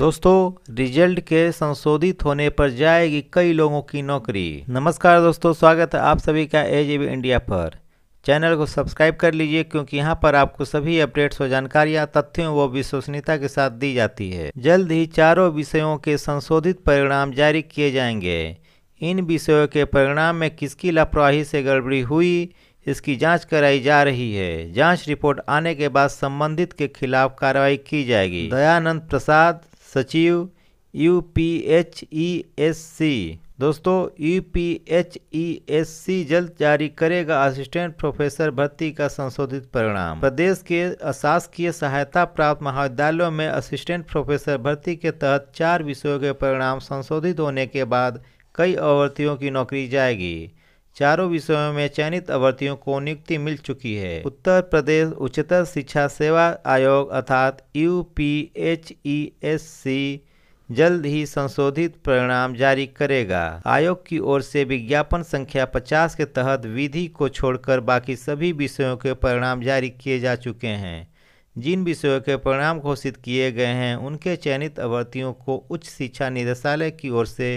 दोस्तों रिजल्ट के संशोधित होने पर जाएगी कई लोगों की नौकरी नमस्कार दोस्तों स्वागत है आप सभी का ए इंडिया पर चैनल को सब्सक्राइब कर लीजिए क्योंकि यहाँ पर आपको सभी अपडेट्स और जानकारियाँ तथ्यों व विश्वसनीयता के साथ दी जाती है जल्द ही चारों विषयों के संशोधित परिणाम जारी किए जाएंगे इन विषयों के परिणाम में किसकी लापरवाही से गड़बड़ी हुई इसकी जांच कराई जा रही है जांच रिपोर्ट आने के बाद संबंधित के खिलाफ कार्रवाई की जाएगी दयानंद प्रसाद सचिव U P H E S C दोस्तों U P H E S C जल्द जारी करेगा असिस्टेंट प्रोफेसर भर्ती का संशोधित परिणाम प्रदेश के अशासकीय सहायता प्राप्त महाविद्यालयों में असिस्टेंट प्रोफेसर भर्ती के तहत चार विषयों के परिणाम संशोधित होने के बाद कई अभ्यर्थियों की नौकरी जाएगी चारों विषयों में चयनित अभ्यर्थियों को नियुक्ति मिल चुकी है उत्तर प्रदेश उच्चतर शिक्षा सेवा आयोग अर्थात U P H E S C जल्द ही संशोधित परिणाम जारी करेगा आयोग की ओर से विज्ञापन संख्या 50 के तहत विधि को छोड़कर बाकी सभी विषयों के परिणाम जारी किए जा चुके हैं जिन विषयों के परिणाम घोषित किए गए हैं उनके चयनित अभ्यर्थियों को उच्च शिक्षा निदेशालय की ओर से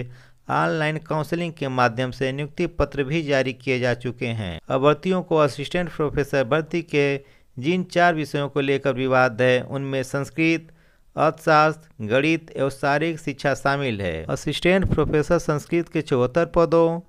ऑनलाइन काउंसलिंग के माध्यम से नियुक्ति पत्र भी जारी किए जा चुके हैं अभ्यर्थियों को असिस्टेंट प्रोफेसर भर्ती के जिन चार विषयों को लेकर विवाद है उनमें संस्कृत अर्थशास्त्र गणित एवं शारीरिक शिक्षा शामिल है असिस्टेंट प्रोफेसर संस्कृत के चौहत्तर पदों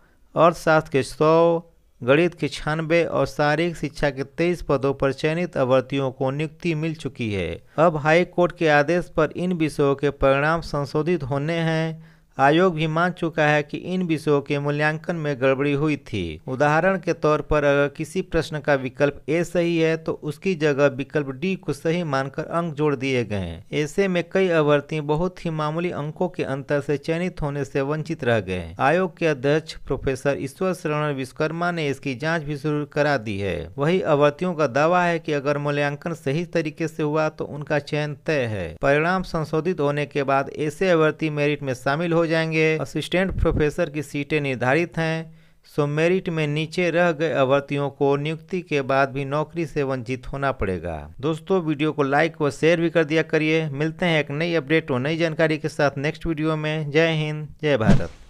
अर्थशास्त्र के सौ गणित के छियानवे और शारीरिक शिक्षा के तेईस पदों पर चयनित अभ्यर्थियों को नियुक्ति मिल चुकी है अब हाई कोर्ट के आदेश पर इन विषयों के परिणाम संशोधित होने हैं आयोग भी मान चुका है कि इन विषयों के मूल्यांकन में गड़बड़ी हुई थी उदाहरण के तौर पर अगर किसी प्रश्न का विकल्प ए सही है तो उसकी जगह विकल्प डी को सही मानकर अंक जोड़ दिए गए ऐसे में कई अभ्यर्थी बहुत ही मामूली अंकों के अंतर से चयनित होने से वंचित रह गए आयोग के अध्यक्ष प्रोफेसर ईश्वर शरण विश्वकर्मा ने इसकी जाँच भी शुरू करा दी है वही अभ्यर्थियों का दावा है की अगर मूल्यांकन सही तरीके ऐसी हुआ तो उनका चयन तय है परिणाम संशोधित होने के बाद ऐसे अभ्यर्थी मेरिट में शामिल हो जाएंगे असिस्टेंट प्रोफेसर की सीटें निर्धारित हैं सो मेरिट में नीचे रह गए अभ्यर्थियों को नियुक्ति के बाद भी नौकरी से वंचित होना पड़ेगा दोस्तों वीडियो को लाइक व शेयर भी कर दिया करिए मिलते हैं एक नई अपडेट और नई जानकारी के साथ नेक्स्ट वीडियो में जय हिंद जय भारत